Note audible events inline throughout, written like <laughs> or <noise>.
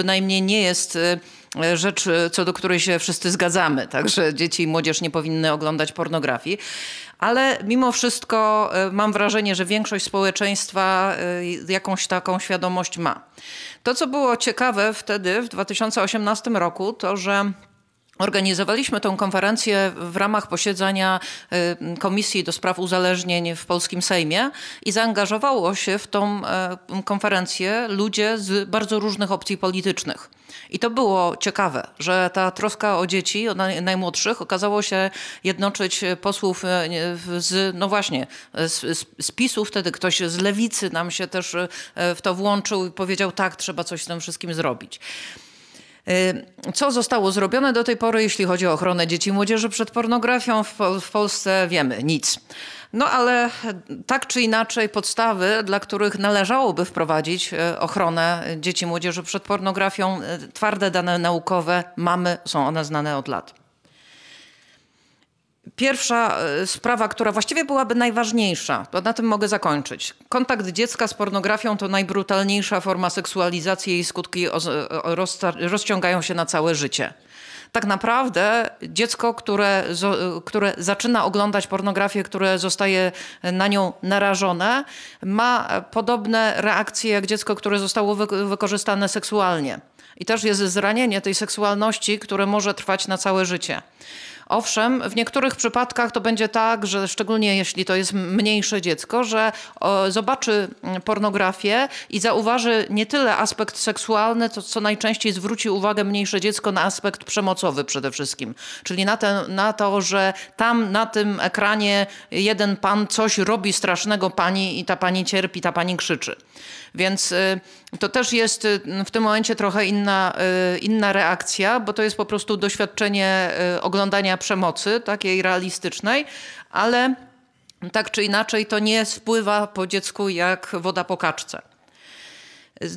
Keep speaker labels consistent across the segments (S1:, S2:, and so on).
S1: bynajmniej nie jest y, y, rzecz, y, co do której się wszyscy zgadzamy, także dzieci i młodzież nie powinny oglądać pornografii. Ale mimo wszystko mam wrażenie, że większość społeczeństwa jakąś taką świadomość ma. To, co było ciekawe wtedy, w 2018 roku, to że Organizowaliśmy tę konferencję w ramach posiedzenia y, Komisji do Spraw Uzależnień w Polskim Sejmie i zaangażowało się w tą y, konferencję ludzie z bardzo różnych opcji politycznych. I to było ciekawe, że ta troska o dzieci, o najmłodszych, okazało się jednoczyć posłów y, z, no właśnie, z, z PiSu, wtedy ktoś z lewicy nam się też w to włączył i powiedział, tak, trzeba coś z tym wszystkim zrobić. Y, co zostało zrobione do tej pory, jeśli chodzi o ochronę dzieci i młodzieży przed pornografią? W, w Polsce wiemy nic. No ale tak czy inaczej podstawy, dla których należałoby wprowadzić y, ochronę dzieci i młodzieży przed pornografią, y, twarde dane naukowe mamy, są one znane od lat. Pierwsza e, sprawa, która właściwie byłaby najważniejsza, to na tym mogę zakończyć. Kontakt dziecka z pornografią to najbrutalniejsza forma seksualizacji, jej skutki rozciągają się na całe życie tak naprawdę dziecko, które, które zaczyna oglądać pornografię, które zostaje na nią narażone, ma podobne reakcje jak dziecko, które zostało wykorzystane seksualnie. I też jest zranienie tej seksualności, które może trwać na całe życie. Owszem, w niektórych przypadkach to będzie tak, że szczególnie jeśli to jest mniejsze dziecko, że zobaczy pornografię i zauważy nie tyle aspekt seksualny, to co najczęściej zwróci uwagę mniejsze dziecko na aspekt przemocowy przede wszystkim. Czyli na, te, na to, że tam na tym ekranie jeden pan coś robi strasznego pani i ta pani cierpi, ta pani krzyczy. Więc y, to też jest y, w tym momencie trochę inna, y, inna reakcja, bo to jest po prostu doświadczenie oglądania przemocy, takiej realistycznej, ale tak czy inaczej to nie spływa po dziecku jak woda po kaczce.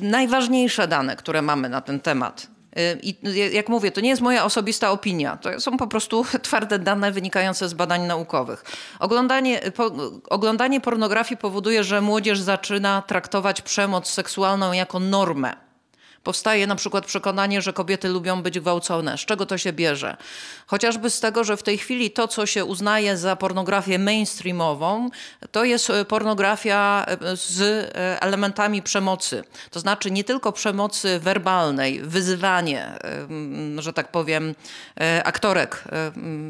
S1: Najważniejsze dane, które mamy na ten temat. Y, I y, jak mówię, to nie jest moja osobista opinia, to są po prostu <laughs> twarde dane wynikające z badań naukowych. Oglądanie, po, oglądanie pornografii powoduje, że młodzież zaczyna traktować przemoc seksualną jako normę Powstaje na przykład przekonanie, że kobiety lubią być gwałcone. Z czego to się bierze? Chociażby z tego, że w tej chwili to, co się uznaje za pornografię mainstreamową, to jest e, pornografia e, z e, elementami przemocy. To znaczy nie tylko przemocy werbalnej, wyzywanie, że tak powiem, aktorek.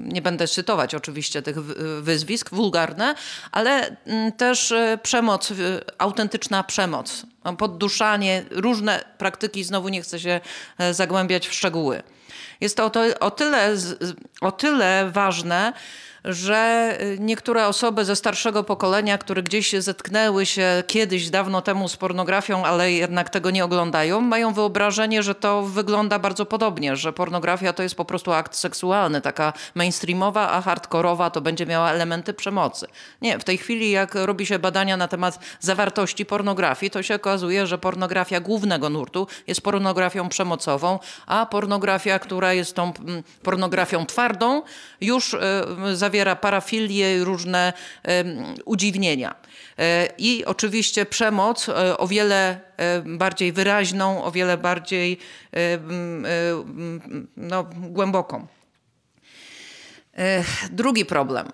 S1: Nie będę cytować oczywiście tych wyzwisk, wulgarne, ale też przemoc, autentyczna przemoc. No, podduszanie, różne praktyki, znowu nie chcę się e, zagłębiać w szczegóły. Jest to o, to, o tyle, o tyle ważne, że y, niektóre osoby ze starszego pokolenia, które gdzieś zetknęły się kiedyś, dawno temu z pornografią, ale jednak tego nie oglądają, mają wyobrażenie, że to wygląda bardzo podobnie, że pornografia to jest po prostu akt seksualny, taka mainstreamowa, a hardkorowa to będzie miała elementy przemocy. Nie, w tej chwili jak robi się badania na temat zawartości pornografii, to się okazuje, że pornografia głównego nurtu jest pornografią przemocową, a pornografia, która jest tą mm, pornografią twardą, już y, zawiera zawiera parafilie i różne udziwnienia. E, I oczywiście przemoc e, o wiele e, bardziej wyraźną, o wiele bardziej no, głęboką. Drugi problem.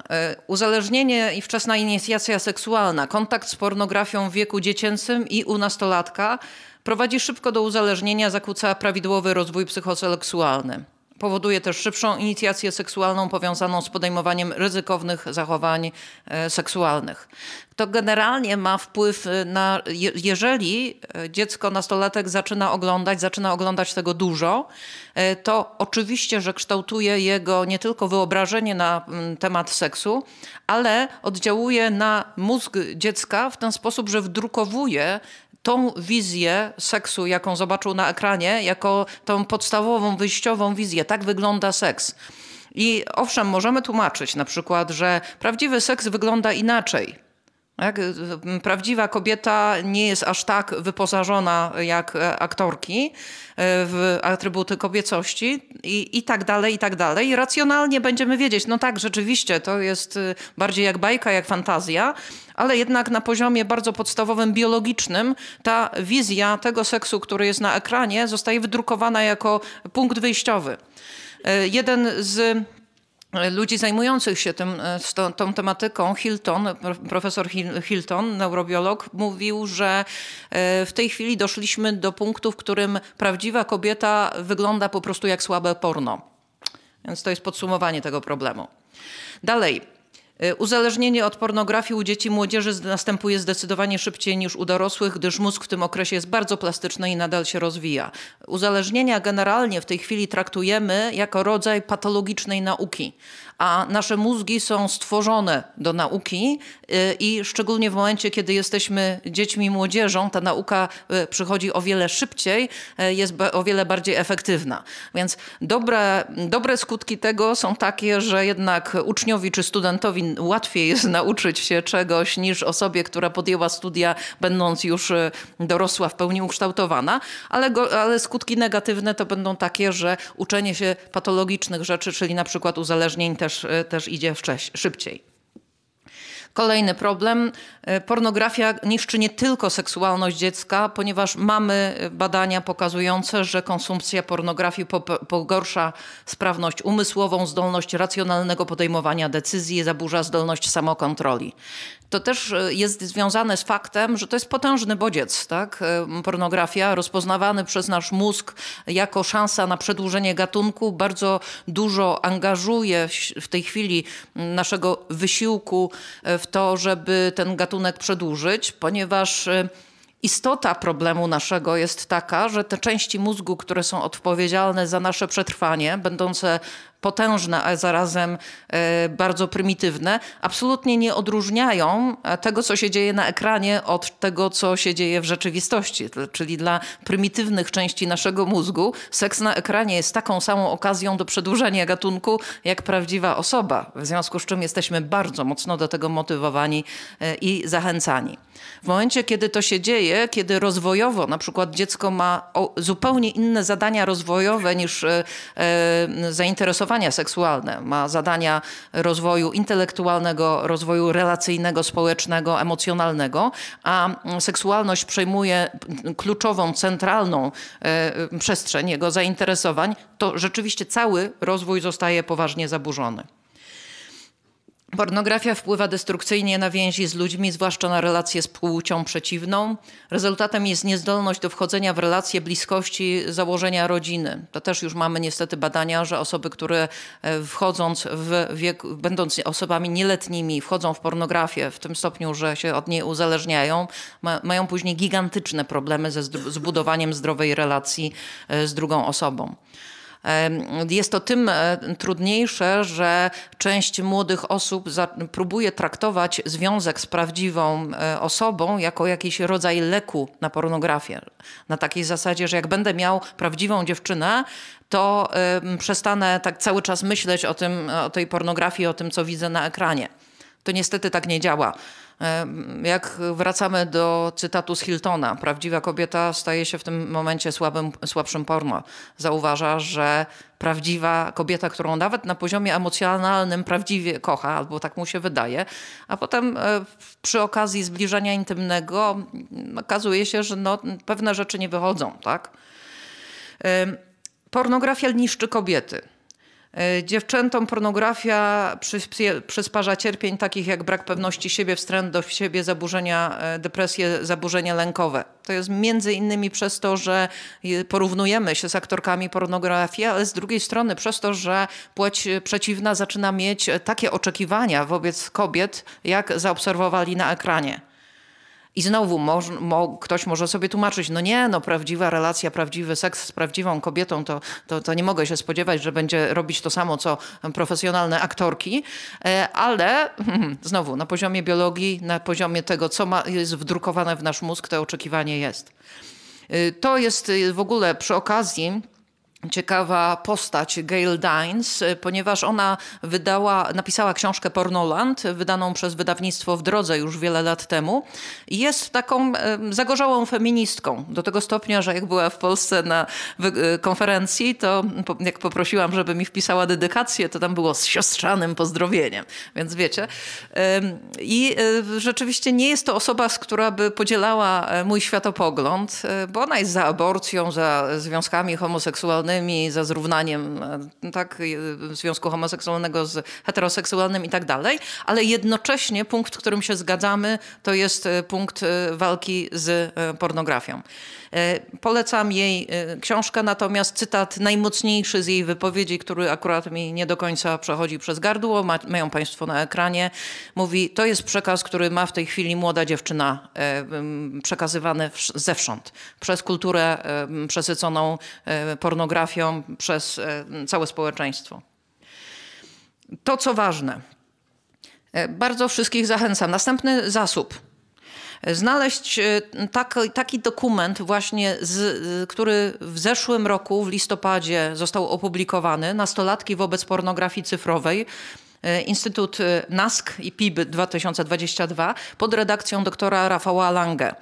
S1: Uzależnienie i wczesna inicjacja seksualna, kontakt z pornografią w wieku dziecięcym i u nastolatka prowadzi szybko do uzależnienia, zakłóca prawidłowy rozwój psychoseksualny powoduje też szybszą inicjację seksualną powiązaną z podejmowaniem ryzykownych zachowań e, seksualnych. To generalnie ma wpływ e, na, jeżeli e, dziecko, nastolatek zaczyna oglądać, zaczyna oglądać tego dużo, to oczywiście, że kształtuje jego nie tylko wyobrażenie na temat seksu, ale oddziałuje na mózg dziecka w ten sposób, że wdrukowuje tą wizję seksu, jaką zobaczył na ekranie, jako tą podstawową, wyjściową wizję. Tak wygląda seks. I owszem, możemy tłumaczyć na przykład, że prawdziwy seks wygląda inaczej tak? Y, y, prawdziwa kobieta nie jest aż tak wyposażona jak e, aktorki e, w atrybuty kobiecości i, i tak dalej, i tak dalej. I racjonalnie będziemy wiedzieć, no tak, rzeczywiście, to jest y, bardziej jak bajka, jak fantazja, ale jednak na poziomie bardzo podstawowym, biologicznym, ta wizja tego seksu, który jest na ekranie, zostaje wydrukowana jako punkt wyjściowy. E, jeden z ludzi zajmujących się tym, e, tą, tą, tematyką, Hilton, profesor Hilton, neurobiolog, mówił, że e, w tej chwili doszliśmy do punktu, w którym prawdziwa kobieta wygląda po prostu jak słabe porno. Więc to jest podsumowanie tego problemu. Dalej. Y, uzależnienie od pornografii u dzieci i młodzieży następuje zdecydowanie szybciej niż u dorosłych, gdyż mózg w tym okresie jest bardzo plastyczny i nadal się rozwija. Uzależnienia generalnie w tej chwili traktujemy jako rodzaj patologicznej nauki a nasze mózgi są stworzone do nauki y, i szczególnie w momencie, kiedy jesteśmy dziećmi i młodzieżą, ta nauka y, przychodzi o wiele szybciej, y, jest o wiele bardziej efektywna. Więc dobre, dobre skutki tego są takie, że jednak uczniowi czy studentowi łatwiej jest <laughs> nauczyć się czegoś niż osobie, która podjęła studia, będąc już dorosła, w pełni ukształtowana, ale, go, ale skutki negatywne to będą takie, że uczenie się patologicznych rzeczy, czyli na przykład uzależnień, też, e, też idzie wcześniej, szybciej. Kolejny problem. E, pornografia niszczy nie tylko seksualność dziecka, ponieważ mamy badania pokazujące, że konsumpcja pornografii pogorsza sprawność umysłową, zdolność racjonalnego podejmowania decyzji, zaburza zdolność samokontroli. To też e, jest związane z faktem, że to jest potężny bodziec, tak? E, pornografia, rozpoznawany przez nasz mózg jako szansa na przedłużenie gatunku, bardzo dużo angażuje w tej chwili naszego wysiłku w to, żeby ten gatunek przedłużyć, ponieważ y, istota problemu naszego jest taka, że te części mózgu, które są odpowiedzialne za nasze przetrwanie, będące potężne, a zarazem e, bardzo prymitywne, absolutnie nie odróżniają e, tego, co się dzieje na ekranie, od tego, co się dzieje w rzeczywistości. Czyli dla prymitywnych części naszego mózgu seks na ekranie jest taką samą okazją do przedłużenia gatunku, jak prawdziwa osoba. W związku z czym jesteśmy bardzo mocno do tego motywowani e, i zachęcani. W momencie, kiedy to się dzieje, kiedy rozwojowo na przykład dziecko ma zupełnie inne zadania rozwojowe niż zainteresowanie, wyzwania seksualne, ma zadania rozwoju intelektualnego, rozwoju relacyjnego, społecznego, emocjonalnego, a seksualność przejmuje kluczową, centralną e, przestrzeń jego zainteresowań, to rzeczywiście cały rozwój zostaje poważnie zaburzony. Pornografia wpływa destrukcyjnie na więzi z ludźmi, zwłaszcza na relacje z płcią przeciwną. Rezultatem jest niezdolność do wchodzenia w relacje bliskości, założenia rodziny. To też już mamy niestety badania, że osoby, które e, wchodząc w wiek, będąc osobami nieletnimi, wchodzą w pornografię w tym stopniu, że się od niej uzależniają, ma, mają później gigantyczne problemy ze zbudowaniem zdrowej relacji e, z drugą osobą. Jest to tym e, trudniejsze, że część młodych osób próbuje traktować związek z prawdziwą e, osobą jako jakiś rodzaj leku na pornografię. Na takiej zasadzie, że jak będę miał prawdziwą dziewczynę, to przestanę tak cały czas myśleć o, tym, o tej pornografii, o tym, co widzę na ekranie. To niestety tak nie działa. Jak wracamy do cytatu z Hiltona, prawdziwa kobieta staje się w tym momencie słabym, słabszym porno. Zauważa, że prawdziwa kobieta, którą nawet na poziomie emocjonalnym prawdziwie kocha, albo tak mu się wydaje, a potem e, przy okazji zbliżenia intymnego mm, okazuje się, że no, pewne rzeczy nie wychodzą, tak? Pornografia niszczy kobiety E, dziewczętom pornografia przysparza cierpień takich jak brak pewności siebie, wstręt do siebie, zaburzenia, e, depresje, zaburzenia lękowe. To jest między innymi przez to, że porównujemy się z aktorkami pornografii, ale z drugiej strony przez to, że płeć przeciwna zaczyna mieć takie oczekiwania wobec kobiet, jak zaobserwowali na ekranie. I znowu mo, ktoś może sobie tłumaczyć, no nie, no prawdziwa relacja, prawdziwy seks z prawdziwą kobietą, to, to, to nie mogę się spodziewać, że będzie robić to samo, co profesjonalne aktorki, e, ale <laughs> znowu na poziomie biologii, na poziomie tego, co ma, jest wdrukowane w nasz mózg, to oczekiwanie jest. E, to jest e, w ogóle przy okazji ciekawa postać Gail Dines, y, ponieważ ona wydała, napisała książkę Pornoland, wydaną przez wydawnictwo w drodze już wiele lat temu. Jest taką zagorzałą feministką, do tego stopnia, że jak była w Polsce na y, konferencji, to jak poprosiłam, żeby mi wpisała dedykację, to tam było z siostrzanym pozdrowieniem, więc wiecie. I y, rzeczywiście nie jest to osoba, która by podzielała e, mój światopogląd, e, bo ona jest za aborcją, za związkami homoseksualnymi, uznanymi za zrównaniem e, tak, e, związku homoseksualnego z heteroseksualnym i tak dalej, ale jednocześnie punkt, w którym się zgadzamy, to jest e, punkt walki z pornografią. E, polecam jej e, książkę, natomiast cytat najmocniejszy z jej wypowiedzi, który akurat mi nie do końca przechodzi przez gardło, ma, mają Państwo na ekranie, mówi: To jest przekaz, który ma w tej chwili młoda dziewczyna e, przekazywany zewsząd przez kulturę przesyconą pornografią, przez całe społeczeństwo. To, co ważne, bardzo wszystkich zachęcam. Następny zasób znaleźć e, taki, taki dokument właśnie, z, który w zeszłym roku, w listopadzie został opublikowany, Nastolatki wobec pornografii cyfrowej, e, Instytut e, NASK i PIB 2022 pod redakcją doktora Rafała Lange.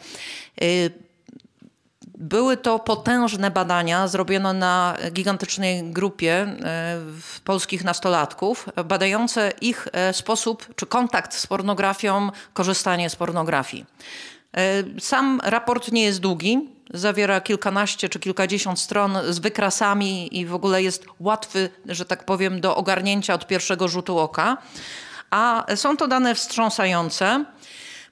S1: Były to potężne badania zrobione na gigantycznej grupie e, polskich nastolatków, badające ich e, sposób czy kontakt z pornografią, korzystanie z pornografii. E, sam raport nie jest długi, zawiera kilkanaście czy kilkadziesiąt stron z wykrasami i w ogóle jest łatwy, że tak powiem, do ogarnięcia od pierwszego rzutu oka. A są to dane wstrząsające.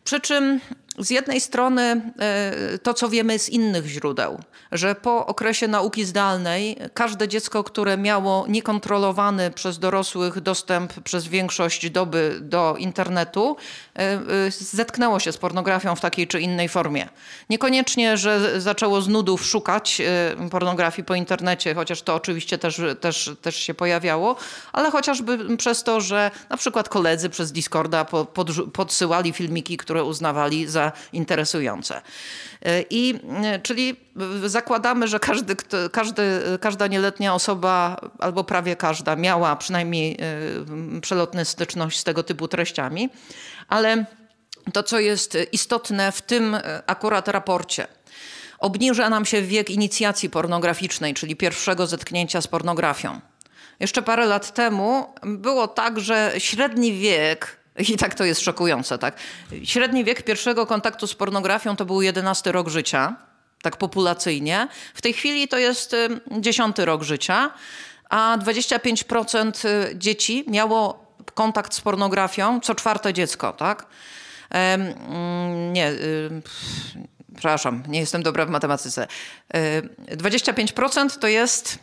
S1: Przy czym z jednej strony e, to, co wiemy z innych źródeł, że po okresie nauki zdalnej każde dziecko, które miało niekontrolowany przez dorosłych dostęp przez większość doby do internetu, e, e, zetknęło się z pornografią w takiej czy innej formie. Niekoniecznie, że zaczęło z nudów szukać pornografii po internecie, chociaż to oczywiście też, też, też się pojawiało, ale chociażby przez to, że na przykład koledzy przez Discorda podsyłali filmiki, które uznawali za interesujące. I e, czyli zakładamy, że każdy, każdy, każda nieletnia osoba, albo prawie każda, miała przynajmniej e, przelotny styczność z tego typu treściami, ale to, co jest istotne w tym e, akurat raporcie, obniża nam się wiek inicjacji pornograficznej, czyli pierwszego zetknięcia z pornografią. Jeszcze parę lat temu było tak, że średni wiek i tak to jest szokujące, tak? Średni wiek pierwszego kontaktu z pornografią to był 11 rok życia, tak populacyjnie. W tej chwili to jest 10 y, rok życia, a 25% y, dzieci miało kontakt z pornografią co czwarte dziecko, tak? Mm, nie, y, przepraszam, nie jestem dobra w matematyce. 25% to jest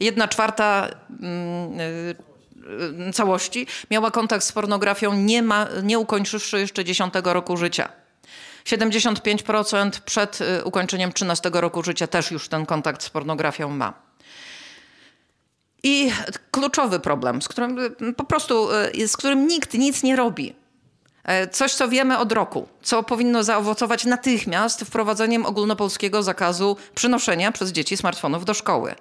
S1: jedna czwarta mm, Y, y, całości miała kontakt z pornografią nie, ma, nie ukończywszy jeszcze 10 roku życia. 75% przed y, ukończeniem 13 roku życia też już ten kontakt z pornografią ma. I kluczowy problem, z którym po prostu z którym nikt nic nie robi. E, coś, co wiemy od roku, co powinno zaowocować natychmiast wprowadzeniem ogólnopolskiego zakazu przynoszenia przez dzieci smartfonów do szkoły.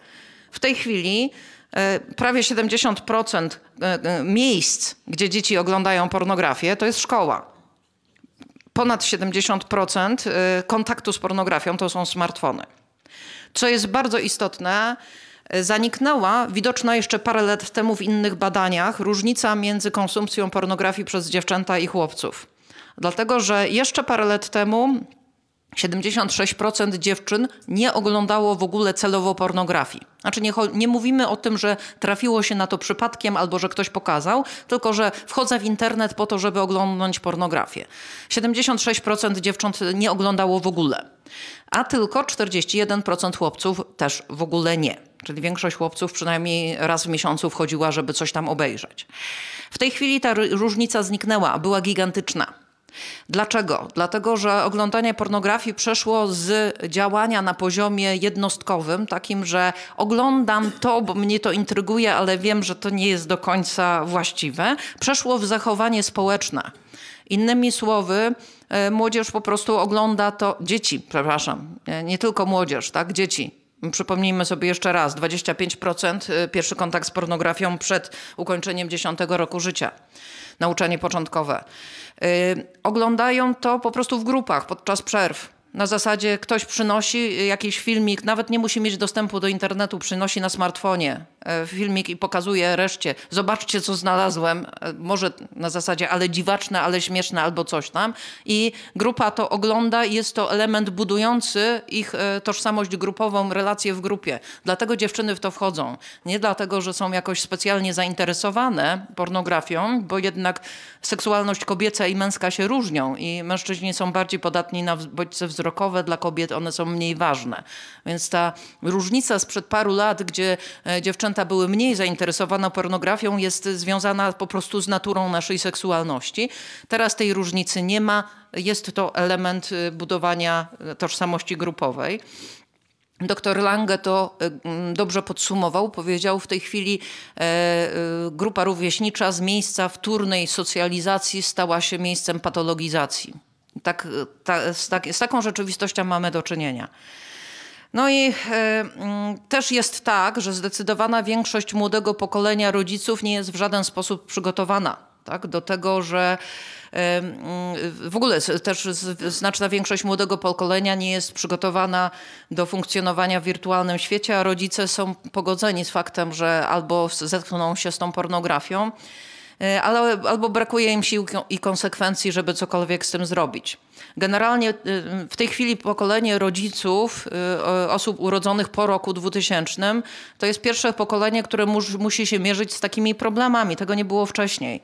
S1: W tej chwili E, prawie 70% e, e, miejsc, gdzie dzieci oglądają pornografię, to jest szkoła. Ponad 70% kontaktu z pornografią to są smartfony. Co jest bardzo istotne, zaniknęła, widoczna jeszcze parę lat temu w innych badaniach, różnica między konsumpcją pornografii przez dziewczęta i chłopców. Dlatego, że jeszcze parę lat temu 76% dziewczyn nie oglądało w ogóle celowo pornografii. Znaczy nie, nie, mówimy o tym, że trafiło się na to przypadkiem albo że ktoś pokazał, tylko że wchodzę w internet po to, żeby oglądać pornografię. 76% dziewcząt nie oglądało w ogóle, a tylko 41% chłopców też w ogóle nie. Czyli większość chłopców przynajmniej raz w miesiącu wchodziła, żeby coś tam obejrzeć. W tej chwili ta różnica zniknęła, była gigantyczna. Dlaczego? Dlatego, że oglądanie pornografii przeszło z działania na poziomie jednostkowym, takim, że oglądam to, bo mnie to intryguje, ale wiem, że to nie jest do końca właściwe, przeszło w zachowanie społeczne. Innymi słowy, e, młodzież po prostu ogląda to, dzieci, przepraszam, e, nie tylko młodzież, tak, dzieci Przypomnijmy sobie jeszcze raz, 25% y, pierwszy kontakt z pornografią przed ukończeniem 10 roku życia, nauczanie początkowe. Yy, oglądają to po prostu w grupach podczas przerw na zasadzie ktoś przynosi jakiś filmik, nawet nie musi mieć dostępu do internetu, przynosi na smartfonie e, filmik i pokazuje reszcie. Zobaczcie, co znalazłem. E, może na zasadzie ale dziwaczne, ale śmieszne albo coś tam. I grupa to ogląda i jest to element budujący ich e, tożsamość grupową, relacje w grupie. Dlatego dziewczyny w to wchodzą. Nie dlatego, że są jakoś specjalnie zainteresowane pornografią, bo jednak seksualność kobieca i męska się różnią i mężczyźni są bardziej podatni na bodźce wzroku wzrokowe dla kobiet, one są mniej ważne. Więc ta różnica sprzed paru lat, gdzie e, dziewczęta były mniej zainteresowane pornografią, jest związana po prostu z naturą naszej seksualności. Teraz tej różnicy nie ma. Jest to element e, budowania e, tożsamości grupowej. Doktor Lange to dobrze podsumował. Powiedział, w tej chwili grupa rówieśnicza z miejsca wtórnej socjalizacji stała się miejscem patologizacji. Tak, y, ta, z, tak, z, taką rzeczywistością mamy do czynienia. No i y, y, też jest tak, że zdecydowana większość młodego pokolenia rodziców nie jest w żaden sposób przygotowana tak? do tego, że y, mm, w ogóle też znaczna większość młodego pokolenia nie jest przygotowana do funkcjonowania w wirtualnym świecie, a rodzice są pogodzeni z faktem, że albo zetkną się z tą pornografią, E, ale, albo brakuje im sił i konsekwencji, żeby cokolwiek z tym zrobić. Generalnie e, w tej chwili pokolenie rodziców, e, osób urodzonych po roku 2000, to jest pierwsze pokolenie, które musi się mierzyć z takimi problemami. Tego nie było wcześniej.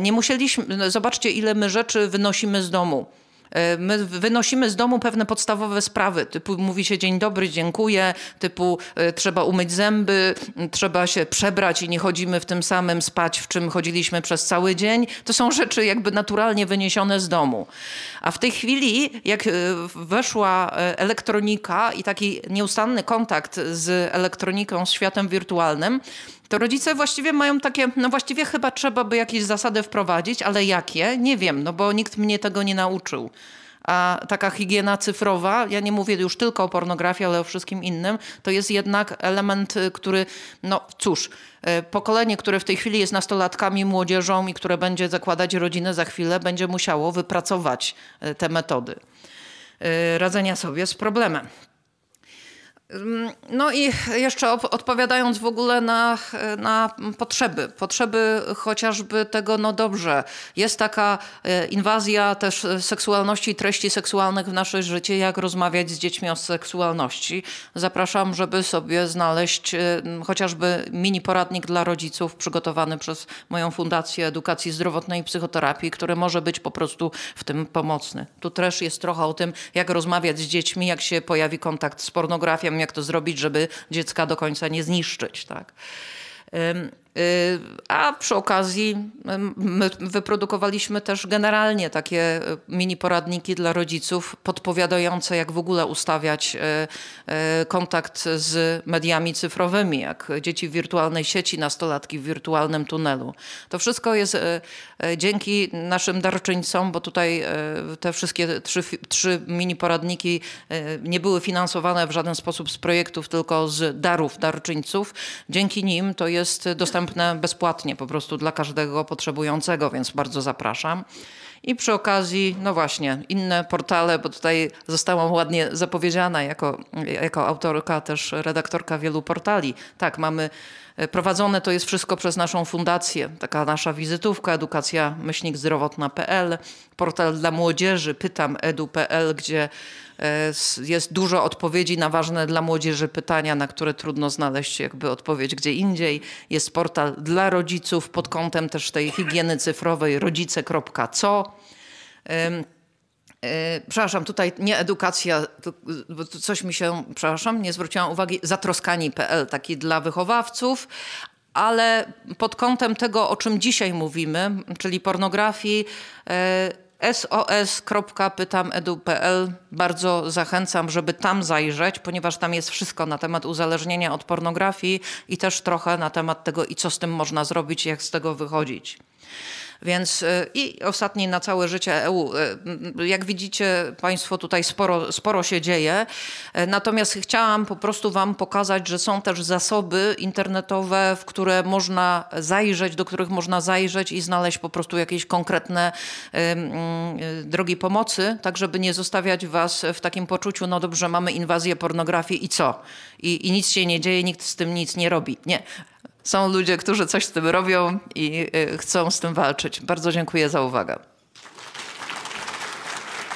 S1: Nie musieliśmy, no, zobaczcie, ile my rzeczy wynosimy z domu. E, my wynosimy z domu pewne podstawowe sprawy, typu mówi się dzień dobry, dziękuję, typu e, trzeba umyć zęby, trzeba się przebrać i nie chodzimy w tym samym spać, w czym chodziliśmy przez cały dzień. To są rzeczy jakby naturalnie wyniesione z domu. A w tej chwili, jak e, weszła elektronika i taki nieustanny kontakt z elektroniką, z światem wirtualnym, to rodzice właściwie mają takie, no właściwie chyba trzeba by jakieś zasady wprowadzić, ale jakie? Nie wiem, no bo nikt mnie tego nie nauczył. A taka higiena cyfrowa, ja nie mówię już tylko o pornografii, ale o wszystkim innym, to jest jednak element, y, który, no cóż, y, pokolenie, które w tej chwili jest nastolatkami, młodzieżą i które będzie zakładać rodzinę za chwilę, będzie musiało wypracować y, te metody radzenia sobie z problemem. No i jeszcze odpowiadając w ogóle na, na potrzeby, potrzeby chociażby tego, no dobrze, jest taka e, inwazja też seksualności i treści seksualnych w nasze życie, jak rozmawiać z dziećmi o seksualności. Zapraszam, żeby sobie znaleźć e, chociażby mini poradnik dla rodziców przygotowany przez moją Fundację Edukacji Zdrowotnej i Psychoterapii, który może być po prostu w tym pomocny. Tu też jest trochę o tym, jak rozmawiać z dziećmi, jak się pojawi kontakt z pornografią, jak to zrobić, żeby dziecka do końca nie zniszczyć. Tak? Y, a przy okazji wyprodukowaliśmy też generalnie takie y, mini poradniki dla rodziców podpowiadające, jak w ogóle ustawiać y, kontakt z mediami cyfrowymi, jak dzieci w wirtualnej sieci, nastolatki w wirtualnym tunelu. To wszystko jest dzięki naszym darczyńcom, bo tutaj te wszystkie trzy, trzy mini poradniki nie były finansowane w żaden sposób z projektów, tylko z darów darczyńców. Dzięki nim to jest dostępne dostępne bezpłatnie po prostu dla każdego potrzebującego, więc bardzo zapraszam. I przy okazji, no właśnie, inne portale, bo tutaj zostałam ładnie zapowiedziana jako, jako autorka, też redaktorka wielu portali. Tak, mamy E, prowadzone to jest wszystko przez naszą fundację, taka nasza wizytówka edukacja zdrowotna.pl, portal dla młodzieży pytamedu.pl, gdzie e, jest dużo odpowiedzi na ważne dla młodzieży pytania, na które trudno znaleźć jakby odpowiedź gdzie indziej. Jest portal dla rodziców pod kątem też tej higieny cyfrowej rodzice.co. E, przepraszam, tutaj nie edukacja, bo coś mi się, przepraszam, nie zwróciłam uwagi, zatroskani.pl, taki dla wychowawców, ale pod kątem tego, o czym dzisiaj mówimy, czyli pornografii, e, sos.pytamedu.pl bardzo zachęcam, żeby tam zajrzeć, ponieważ tam jest wszystko na temat uzależnienia od pornografii i też trochę na temat tego i co z tym można zrobić, jak z tego wychodzić. Więc y, i ostatni na całe życie EU. Y, y, jak widzicie Państwo, tutaj sporo, sporo się dzieje. Natomiast chciałam po prostu Wam pokazać, że są też zasoby internetowe, w które można zajrzeć, do których można zajrzeć i znaleźć po prostu jakieś konkretne mm, drogi pomocy, tak żeby nie zostawiać Was w takim poczuciu, no dobrze, mamy inwazję pornografii i co? I, i nic się nie dzieje, nikt z tym nic nie robi. Nie są ludzie, którzy coś z tym robią i y, chcą z tym walczyć. Bardzo dziękuję za uwagę.